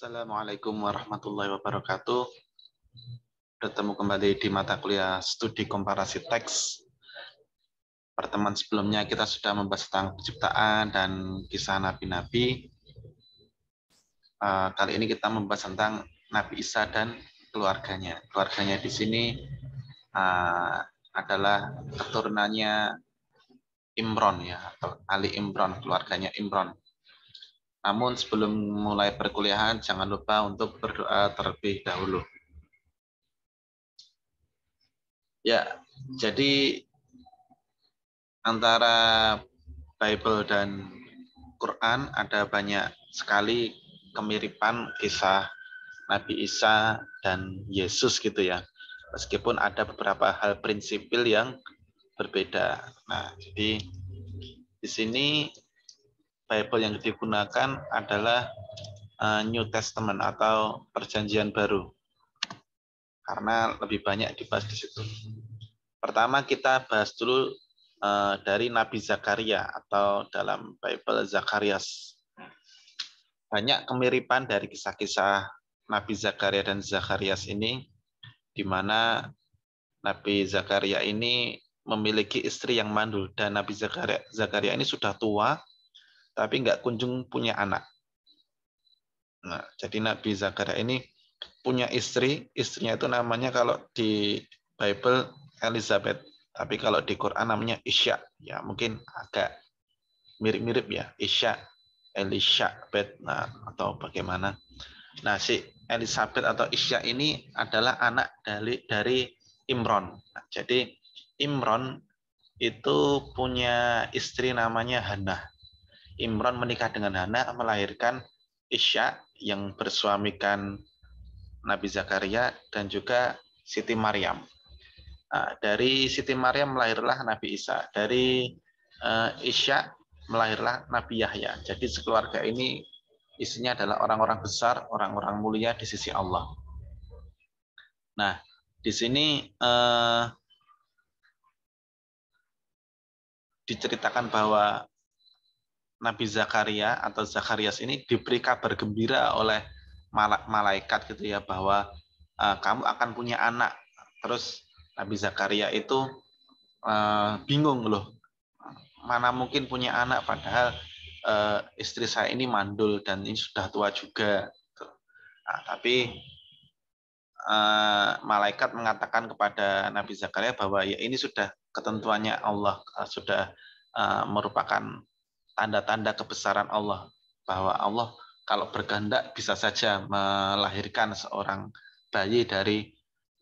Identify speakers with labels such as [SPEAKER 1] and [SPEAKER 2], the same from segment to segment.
[SPEAKER 1] Assalamualaikum warahmatullahi wabarakatuh. Bertemu kembali di mata kuliah studi komparasi teks. Pertemuan sebelumnya kita sudah membahas tentang penciptaan dan kisah nabi-nabi. Eh, kali ini kita membahas tentang Nabi Isa dan keluarganya. Keluarganya di sini eh, adalah keturunannya Imron ya atau Ali Imron, keluarganya Imron. Namun sebelum mulai perkuliahan, jangan lupa untuk berdoa terlebih dahulu. Ya, jadi antara Bible dan Quran ada banyak sekali kemiripan kisah Nabi Isa dan Yesus gitu ya. Meskipun ada beberapa hal prinsipil yang berbeda. Nah, jadi di sini Bible yang digunakan adalah eh, New Testament atau Perjanjian Baru. Karena lebih banyak dibahas di situ. Pertama kita bahas dulu eh, dari Nabi Zakaria atau dalam Bible Zakarias. Banyak kemiripan dari kisah-kisah Nabi Zakaria dan Zakarias ini di mana Nabi Zakaria ini memiliki istri yang mandul dan Nabi Zakaria, Zakaria ini sudah tua tapi nggak kunjung punya anak. Nah, jadi Nabi Zakaria ini punya istri, istrinya itu namanya kalau di Bible Elizabeth, tapi kalau di Quran namanya Isya. Ya, mungkin agak mirip-mirip ya, Isya, Elizabeth, nah, atau bagaimana. Nah, si Elizabeth atau Isya ini adalah anak dari dari Imron. Nah, jadi Imron itu punya istri namanya Hannah. Imron menikah dengan Hana melahirkan Isya yang bersuamikan Nabi Zakaria dan juga Siti Maryam. Nah, dari Siti Maryam melahirlah Nabi Isa. Dari uh, Isya melahirlah Nabi Yahya. Jadi sekeluarga ini isinya adalah orang-orang besar, orang-orang mulia di sisi Allah. Nah, di sini eh, diceritakan bahwa Nabi Zakaria atau Zakarias ini diberi kabar gembira oleh malaikat gitu ya bahwa uh, kamu akan punya anak. Terus Nabi Zakaria itu uh, bingung loh, mana mungkin punya anak padahal uh, istri saya ini mandul dan ini sudah tua juga. Nah, tapi uh, malaikat mengatakan kepada Nabi Zakaria bahwa ya ini sudah ketentuannya Allah uh, sudah uh, merupakan tanda-tanda kebesaran Allah bahwa Allah kalau berkehendak bisa saja melahirkan seorang bayi dari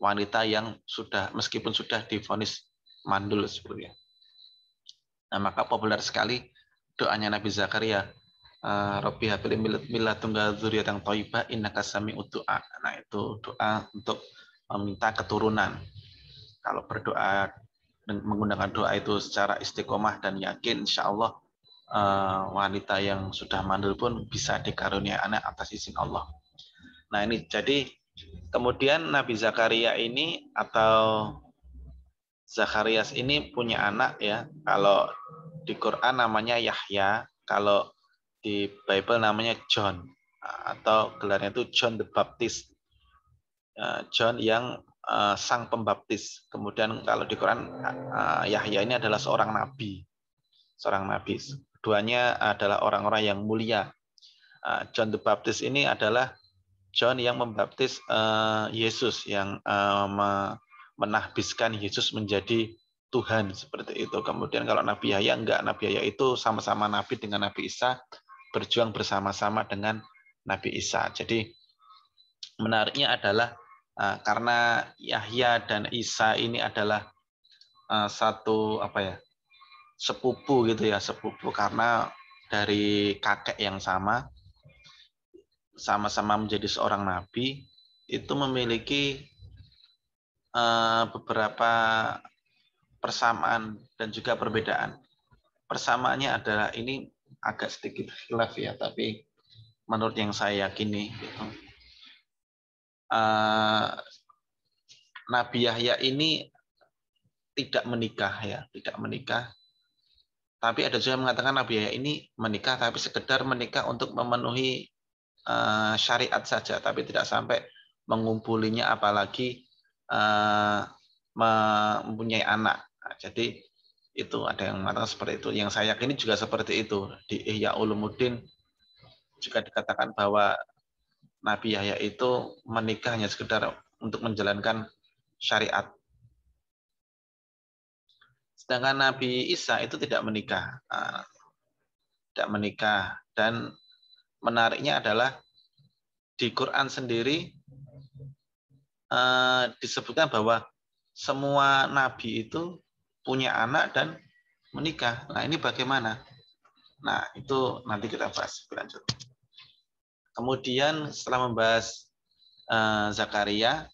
[SPEAKER 1] wanita yang sudah meskipun sudah difonis mandul sebelumnya. Nah, maka populer sekali doanya Nabi Zakaria, eh, Rabbi habli milah tunggal zuriat yang toibah inna sami'ud a. Nah, itu doa untuk meminta keturunan. Kalau berdoa menggunakan doa itu secara istiqomah dan yakin insya Allah uh, wanita yang sudah mandul pun bisa dikarunia anak atas izin Allah. Nah ini jadi kemudian Nabi Zakaria ini atau Zakarias ini punya anak ya. Kalau di Quran namanya Yahya, kalau di Bible namanya John atau gelarnya itu John the Baptist. Eh, John yang eh, sang pembaptis. Kemudian kalau di Quran Yahya ini adalah seorang nabi. Seorang nabi Keduanya adalah orang-orang yang mulia. Ah, John the Baptist ini adalah John yang membaptis eh, Yesus, yang eh, menahbiskan Yesus menjadi Tuhan seperti itu. Kemudian kalau Nabi Yahya enggak, Nabi Yahya itu sama-sama nabi dengan Nabi Isa, berjuang bersama-sama dengan Nabi Isa. Jadi menariknya adalah ah, karena Yahya dan Isa ini adalah ah, satu apa ya? sepupu gitu ya sepupu karena dari kakek yang sama sama-sama menjadi seorang nabi itu memiliki uh, beberapa persamaan dan juga perbedaan. Persamaannya adalah ini agak sedikit hilaf ya, tapi menurut yang saya yakini gitu. Uh, Nabi Yahya ini tidak menikah ya, tidak menikah tapi ada juga yang mengatakan Nabi Yahya ini menikah tapi sekedar menikah untuk memenuhi uh, syariat saja, tapi tidak sampai mengumpulinya apalagi uh, mempunyai anak. Nah, jadi itu ada yang mengatakan seperti itu. Yang saya yakini juga seperti itu. Di Ihya Ulumuddin juga dikatakan bahwa Nabi Yahya itu menikah hanya sekedar untuk menjalankan syariat Sedangkan Nabi Isa itu tidak menikah. Ah, tidak menikah. Dan menariknya adalah di Quran sendiri ah, disebutkan bahwa semua nabi itu punya anak dan menikah. Nah, ini bagaimana? Nah, itu nanti kita bahas lebih lanjut. Kemudian setelah membahas ah, Zakaria,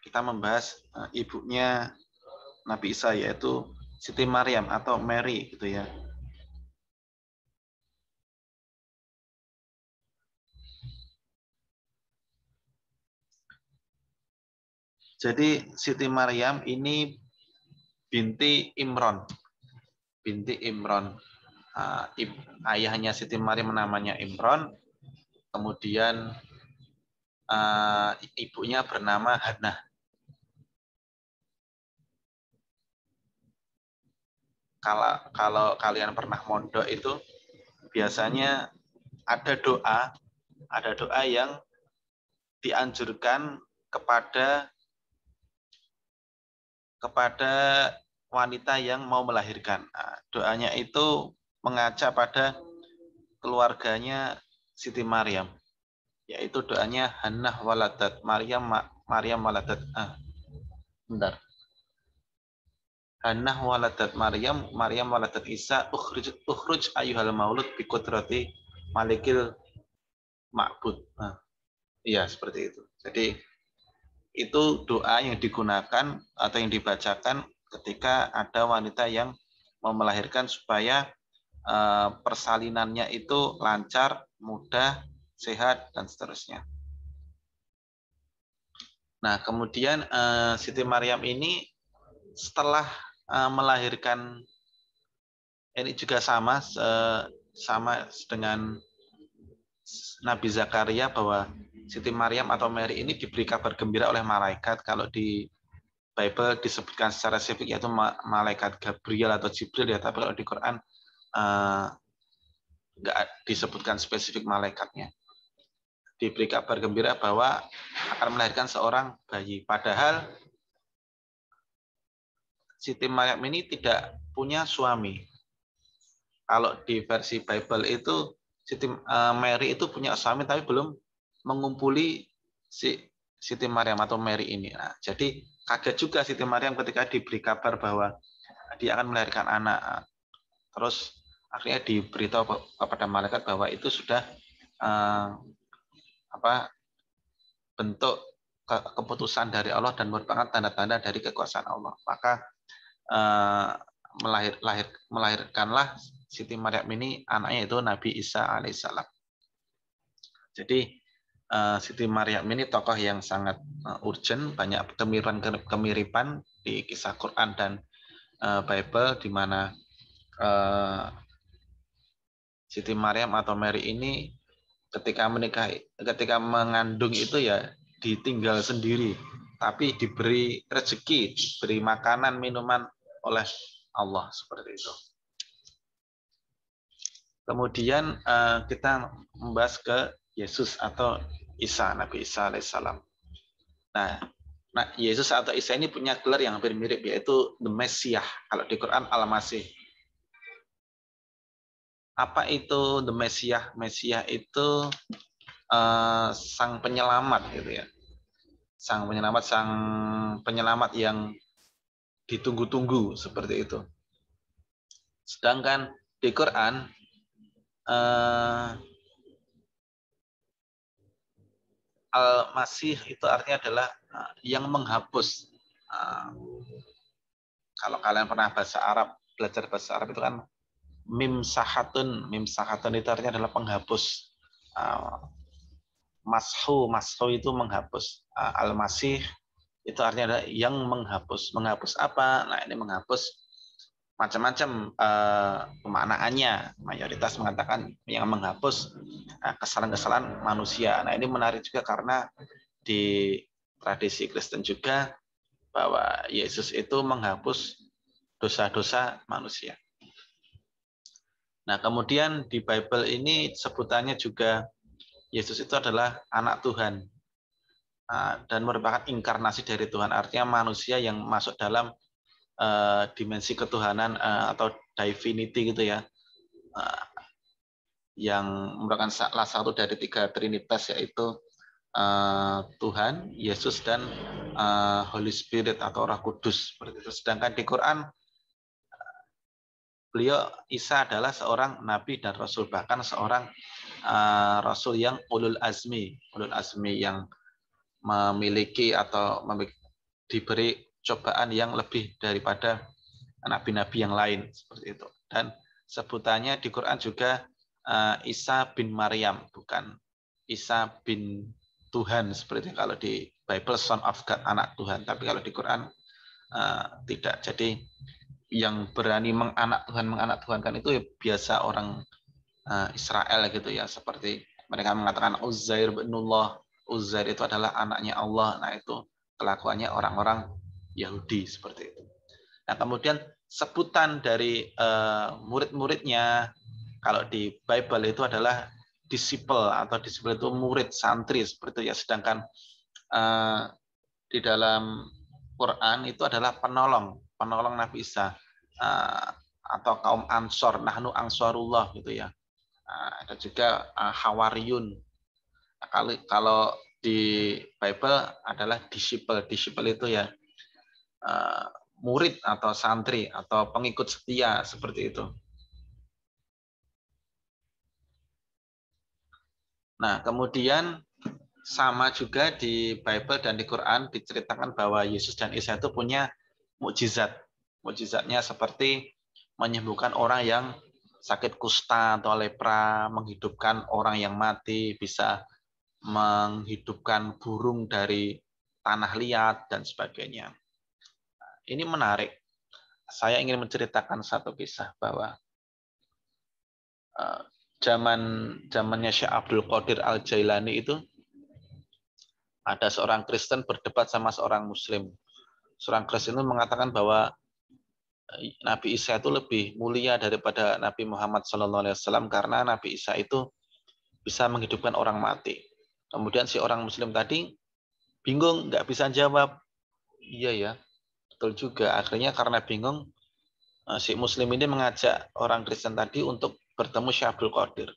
[SPEAKER 1] kita membahas ibunya Nabi Isa yaitu Siti Maryam atau Mary gitu ya. Jadi Siti Maryam ini binti Imron. Binti Imron. Ah, ayahnya Siti Maryam namanya Imron. Kemudian ah, ibunya bernama Hannah. kalau kalau kalian pernah mondok itu biasanya ada doa, ada doa yang dianjurkan kepada kepada wanita yang mau melahirkan. Nah, doanya itu mengajak pada keluarganya Siti Maryam, yaitu doanya Hannah waladat Maryam Maryam waladat. Ah, bentar. Hannah waladat Maryam, Maryam waladat Isa, ukhruj, ukhruj ayuhal maulud bikudrati malikil ma'bud. Nah, iya, seperti itu. Jadi, itu doa yang digunakan atau yang dibacakan ketika ada wanita yang mau melahirkan supaya eh, persalinannya itu lancar, mudah, sehat, dan seterusnya. Nah, kemudian eh, Siti Maryam ini setelah Eh, melahirkan ini juga sama sama dengan Nabi Zakaria bahwa Siti Maryam atau Mary ini diberi kabar gembira oleh malaikat kalau di Bible disebutkan secara spesifik yaitu malaikat Gabriel atau Jibril ya tapi kalau di Quran eh, nggak uh, disebutkan spesifik malaikatnya diberi kabar gembira bahwa akan melahirkan seorang bayi padahal Siti Maryam ini tidak punya suami. Kalau di versi Bible itu Siti eh, Mary itu punya suami tapi belum mengumpuli si Siti Maryam atau Mary ini. Nah, jadi kaget juga Siti Maryam ketika diberi kabar bahwa dia akan melahirkan anak. Terus akhirnya diberitahu kepada malaikat bahwa itu sudah eh, apa bentuk keputusan dari Allah dan merupakan tanda-tanda dari kekuasaan Allah. Maka Eh, melahir, lahir, melahirkanlah Siti Maryam ini anaknya itu Nabi Isa alaihissalam. Jadi eh, Siti Maryam ini tokoh yang sangat eh, urgent, banyak kemiripan-kemiripan di kisah Quran dan Bible di mana Siti Maryam atau Mary ini ketika menikah ketika mengandung itu ya ditinggal sendiri tapi diberi rezeki, diberi makanan, minuman oleh Allah seperti itu. Kemudian eh, kita membahas ke Yesus atau Isa, Nabi Isa alaihissalam. Nah, nah, Yesus atau Isa ini punya gelar yang hampir mirip yaitu The Messiah. Kalau di Quran Al-Masih. Apa itu The Messiah? Messiah itu uh, sang penyelamat gitu ya. Sang penyelamat, sang penyelamat yang ditunggu-tunggu seperti itu. Sedangkan di Quran uh, Al-Masih itu artinya adalah eh, yang menghapus. Uh, kalau kalian pernah bahasa Arab, belajar bahasa Arab itu kan mim sahatun. Mim sahatun itu artinya adalah penghapus. Uh, mashu, mashu itu menghapus. Al-Masih itu artinya ada yang menghapus menghapus apa nah ini menghapus macam-macam -macam, eh, pemaknaannya mayoritas mengatakan yang menghapus eh, kesalahan-kesalahan manusia nah ini menarik juga karena di tradisi Kristen juga bahwa Yesus itu menghapus dosa-dosa manusia nah kemudian di Bible ini sebutannya juga Yesus itu adalah anak Tuhan Nah, dan merupakan inkarnasi dari Tuhan artinya manusia yang masuk dalam eh, dimensi ketuhanan eh, atau divinity gitu ya eh, yang merupakan salah satu dari tiga trinitas yaitu uh, Tuhan Yesus dan Holy Spirit atau Roh Kudus sedangkan di Quran beliau Isa adalah seorang nabi dan rasul bahkan seorang uh, rasul yang ulul azmi ulul azmi yang memiliki atau memiliki, diberi cobaan yang lebih daripada nabi-nabi yang lain seperti itu. Dan sebutannya di Quran juga uh, Isa bin Maryam bukan Isa bin Tuhan seperti kalau di Bible son of God anak Tuhan, tapi kalau di Quran uh, tidak. Jadi yang berani menganak Tuhan menganak Tuhan kan itu ya biasa orang eh, Israel gitu ya seperti mereka mengatakan Uzair bin Uzair itu adalah anaknya Allah. Nah, itu kelakuannya orang-orang Yahudi seperti itu. Nah, kemudian sebutan dari uh, murid-muridnya kalau di Bible itu adalah disciple atau disciple itu murid santri seperti itu ya sedangkan uh, di dalam Quran itu adalah penolong penolong Nabi Isa uh, atau kaum ansor nahnu ansorullah gitu ya uh, ada juga uh, hawariyun kalau kalau di Bible adalah disciple. Disciple itu ya eh, murid atau santri atau pengikut setia seperti itu. Nah, kemudian sama juga di Bible dan di Quran diceritakan bahwa Yesus dan Isa itu punya mukjizat. Mukjizatnya seperti menyembuhkan orang yang sakit kusta atau lepra, menghidupkan orang yang mati, bisa menghidupkan burung dari tanah liat dan sebagainya. Ini menarik. Saya ingin menceritakan satu kisah bahwa eh, zaman zamannya Syekh Abdul Qadir Al Jailani itu ada seorang Kristen berdebat sama seorang Muslim. Seorang Kristen itu mengatakan bahwa eh, Nabi Isa itu lebih mulia daripada Nabi Muhammad SAW karena Nabi Isa itu bisa menghidupkan orang mati. Kemudian si orang muslim tadi bingung, nggak bisa jawab. Iya ya, betul juga. Akhirnya karena bingung, eh, si muslim ini mengajak orang Kristen tadi untuk bertemu Syekh Abdul Qadir.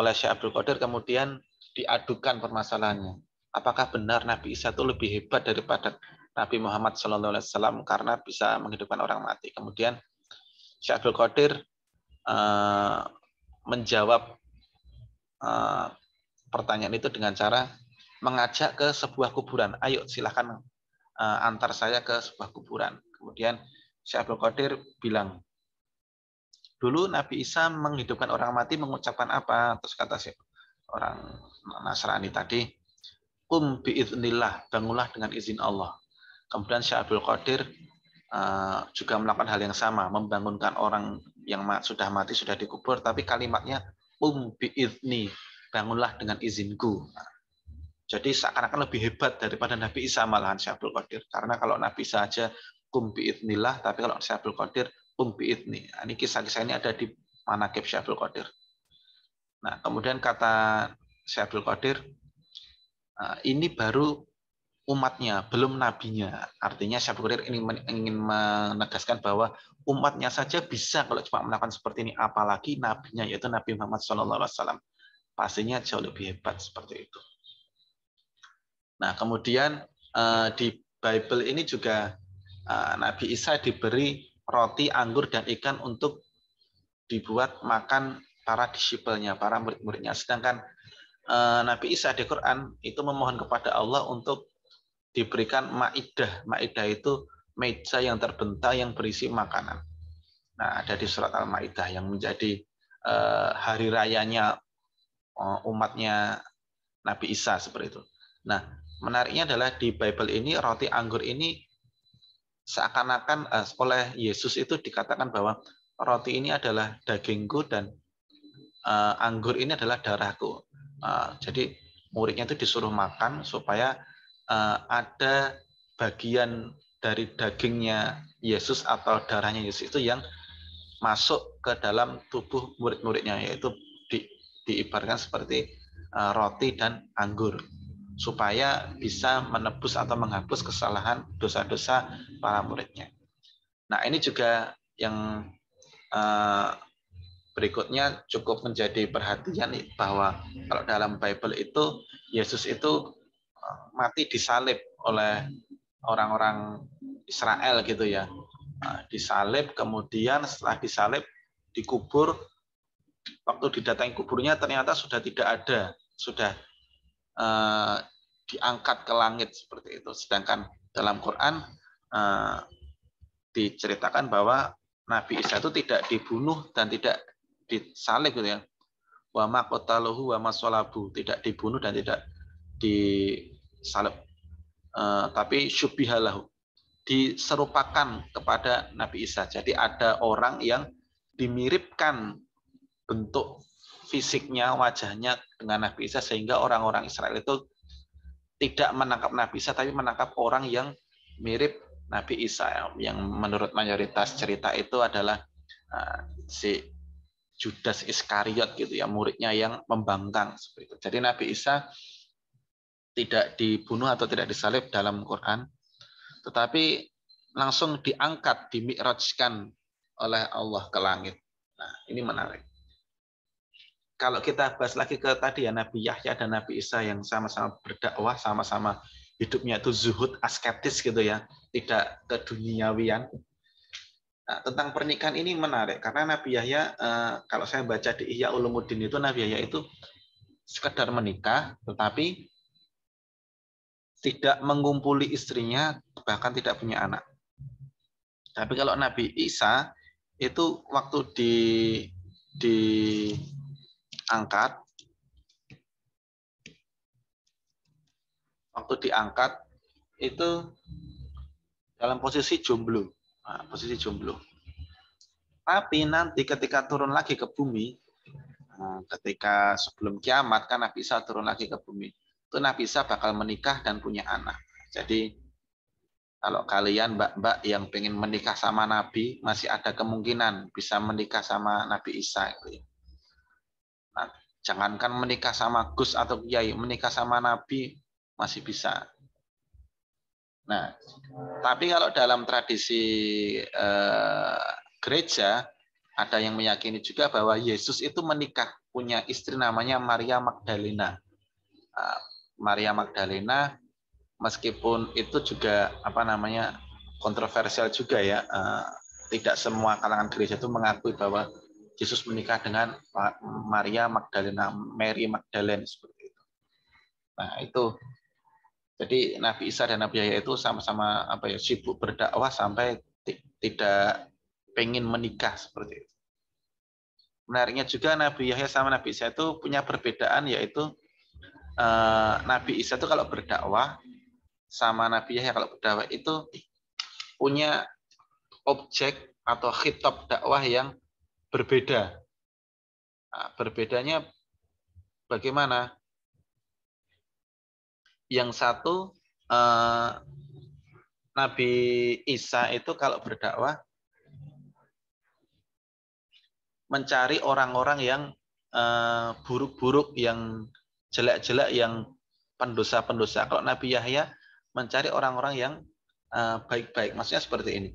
[SPEAKER 1] Oleh Syekh Abdul Qadir kemudian diadukan permasalahannya. Apakah benar Nabi Isa itu lebih hebat daripada Nabi Muhammad SAW karena bisa menghidupkan orang mati. Kemudian Syekh Abdul Qadir uh, menjawab uh, pertanyaan itu dengan cara mengajak ke sebuah kuburan. Ayo silahkan uh, eh, antar saya ke sebuah kuburan. Kemudian Syekh Abdul Qadir bilang, dulu Nabi Isa menghidupkan orang mati mengucapkan apa? Terus kata si orang Nasrani tadi, Kum biiznillah, bangunlah dengan izin Allah. Kemudian Syekh Abdul Qadir uh, juga melakukan hal yang sama, membangunkan orang yang sudah mati, sudah dikubur, tapi kalimatnya Um biizni, bangunlah dengan izinku. Jadi seakan-akan lebih hebat daripada Nabi Isa malahan Syabul Qadir. Karena kalau Nabi Isa aja kum bi'idnillah, tapi kalau Syabul Qadir kum bi'idni. Nah, ini kisah-kisah ini ada di mana manakib Syabul Qadir. Nah, kemudian kata Syabul Qadir, ah, ini baru umatnya, belum nabinya. Artinya Syabul Qadir ingin, ingin menegaskan bahwa umatnya saja bisa kalau cuma melakukan seperti ini, apalagi nabinya, yaitu Nabi Muhammad SAW pastinya jauh lebih hebat seperti itu. Nah, kemudian eh, di Bible ini juga eh, Nabi Isa diberi roti, anggur, dan ikan untuk dibuat makan para disipelnya, para murid-muridnya. Sedangkan eh, Nabi Isa di Quran itu memohon kepada Allah untuk diberikan ma'idah. Ma'idah itu meja yang terbentang yang berisi makanan. Nah, ada di surat Al-Maidah yang menjadi hari rayanya Oh, umatnya Nabi Isa seperti itu. Nah, menariknya adalah di Bible ini roti anggur ini seakan-akan eh, oleh Yesus itu dikatakan bahwa roti ini adalah dagingku dan eh, anggur ini adalah darahku. Eh, jadi muridnya itu disuruh makan supaya ada bagian dari dagingnya Yesus atau darahnya Yesus itu yang masuk ke dalam tubuh murid-muridnya yaitu diibarkan seperti eh, roti dan anggur supaya bisa menebus atau menghapus kesalahan dosa-dosa para muridnya. Nah, ini juga yang eh, berikutnya cukup menjadi perhatian bahwa kalau dalam Bible itu Yesus itu eh, mati disalib oleh orang-orang Israel gitu ya. Nah, disalib kemudian setelah disalib dikubur waktu didatangi kuburnya ternyata sudah tidak ada, sudah uh, diangkat ke langit seperti itu. Sedangkan dalam Quran uh, diceritakan bahwa Nabi Isa itu tidak dibunuh dan tidak disalib gitu ya. Wa ma qataluhu wa ma tidak dibunuh dan tidak disalib. Uh, tapi syubihalahu diserupakan kepada Nabi Isa. Jadi ada orang yang dimiripkan bentuk fisiknya, wajahnya dengan Nabi Isa sehingga orang-orang Israel itu tidak menangkap Nabi Isa tapi menangkap orang yang mirip Nabi Isa yang menurut mayoritas cerita itu adalah eh, si Judas Iskariot gitu ya muridnya yang membangkang Jadi Nabi Isa tidak dibunuh atau tidak disalib dalam Quran, tetapi langsung diangkat, dimikrajkan oleh Allah ke langit. Nah, ini menarik kalau kita bahas lagi ke tadi ya Nabi Yahya dan Nabi Isa yang sama-sama berdakwah, sama-sama hidupnya itu zuhud asketis gitu ya, tidak keduniawian. Nah, tentang pernikahan ini menarik karena Nabi Yahya eh, kalau saya baca di Ihya Ulumuddin itu Nabi Yahya itu sekedar menikah tetapi tidak mengumpuli istrinya bahkan tidak punya anak. Tapi kalau Nabi Isa itu waktu di di angkat, waktu diangkat itu dalam posisi jomblo, nah, posisi jomblo. Tapi nanti ketika turun lagi ke bumi, nah, ketika sebelum kiamat kan Nabi Isa turun lagi ke bumi, itu Nabi Isa bakal menikah dan punya anak. Jadi kalau kalian mbak-mbak yang pengen menikah sama Nabi masih ada kemungkinan bisa menikah sama Nabi Isa. Gitu ya. Nah, jangankan menikah sama Gus atau Kiai, menikah sama Nabi masih bisa. Nah, tapi kalau dalam tradisi eh, gereja ada yang meyakini juga bahwa Yesus itu menikah punya istri namanya Maria Magdalena. Ah, Maria Magdalena meskipun itu juga apa namanya kontroversial juga ya, eh, tidak semua kalangan gereja itu mengakui bahwa Yesus menikah dengan Maria Magdalena, Mary Magdalene seperti itu. Nah, itu jadi Nabi Isa dan Nabi Yahya itu sama-sama apa ya sibuk berdakwah sampai tidak pengen menikah seperti itu. Menariknya juga Nabi Yahya sama Nabi Isa itu punya perbedaan yaitu eh, Nabi Isa itu kalau berdakwah sama Nabi Yahya kalau berdakwah itu punya objek atau khitab dakwah yang berbeda. Nah, berbedanya bagaimana? Yang satu eh, Nabi Isa itu kalau berdakwah mencari orang-orang yang eh, buruk-buruk, eh, yang jelek-jelek, yang pendosa-pendosa. Kalau Nabi Yahya mencari orang-orang yang eh, baik-baik. Eh, Maksudnya seperti ini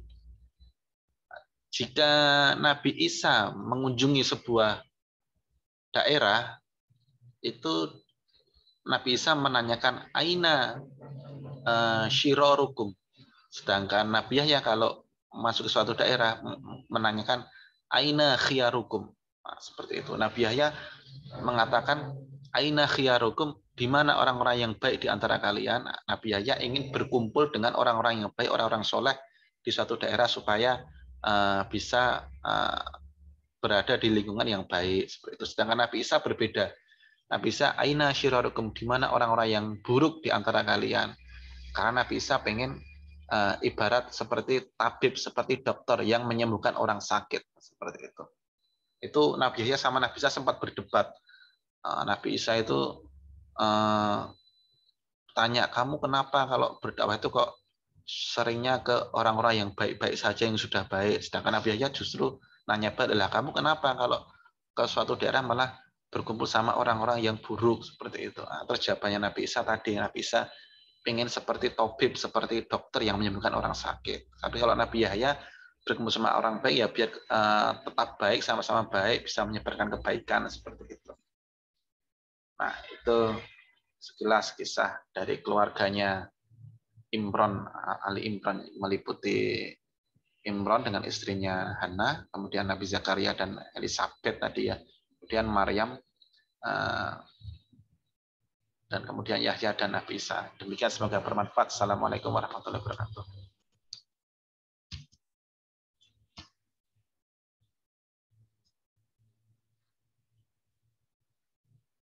[SPEAKER 1] jika Nabi Isa mengunjungi sebuah daerah, itu Nabi Isa menanyakan aina eh, shiro shirorukum. Sedangkan Nabi Yahya kalau masuk ke suatu daerah menanyakan aina khiyarukum. Nah, seperti itu. Nabi Yahya mengatakan aina khiyarukum di mana orang-orang yang baik di antara kalian. Nah, Nabi Yahya ingin berkumpul dengan orang-orang yang baik, orang-orang soleh di suatu daerah supaya uh, bisa uh, berada di lingkungan yang baik seperti itu. Sedangkan Nabi Isa berbeda. Nabi Isa aina syirarukum di mana orang-orang yang buruk di antara kalian. Karena Nabi Isa pengen uh, ibarat seperti tabib, seperti dokter yang menyembuhkan orang sakit seperti itu. Itu Nabi Isa sama Nabi Isa sempat berdebat. Uh, Nabi Isa itu uh, tanya kamu kenapa kalau berdakwah itu kok seringnya ke orang-orang yang baik-baik saja yang sudah baik. Sedangkan Nabi Yahya justru nanya baliklah kamu kenapa kalau ke suatu daerah malah berkumpul sama orang-orang yang buruk seperti itu. Nah, terus jawabannya Nabi Isa tadi Nabi Isa pengen seperti tabib, seperti dokter yang menyembuhkan orang sakit. Tapi kalau Nabi Yahya berkumpul sama orang baik ya biar uh, tetap baik sama-sama baik bisa menyebarkan kebaikan seperti itu. Nah, itu sekilas kisah dari keluarganya Imron Ali Imron meliputi Imron dengan istrinya Hana, kemudian Nabi Zakaria dan Elizabeth tadi ya, kemudian Maryam eh, dan kemudian Yahya dan Nabi Isa. Demikian semoga bermanfaat. Assalamualaikum warahmatullahi wabarakatuh.